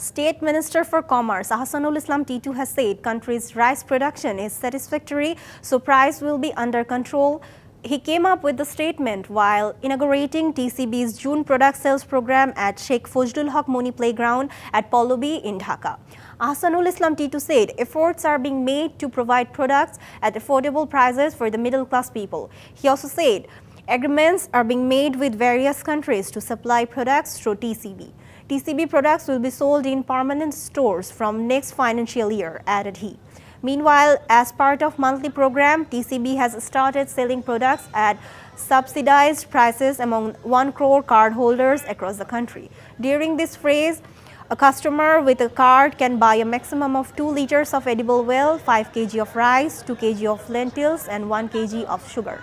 State Minister for Commerce Ahsanul Islam Titu has said country's rice production is satisfactory, so price will be under control. He came up with the statement while inaugurating TCB's June product sales program at Sheikh Fojlul Haq Muni Playground at Pallabi in Dhaka. Ahsanul Islam Titu said efforts are being made to provide products at affordable prices for the middle class people. He also said Agreements are being made with various countries to supply products through TCB. TCB products will be sold in permanent stores from next financial year, added he. Meanwhile, as part of monthly program, TCB has started selling products at subsidized prices among 1 crore cardholders across the country. During this phase, a customer with a card can buy a maximum of 2 liters of edible oil, 5 kg of rice, 2 kg of lentils and 1 kg of sugar.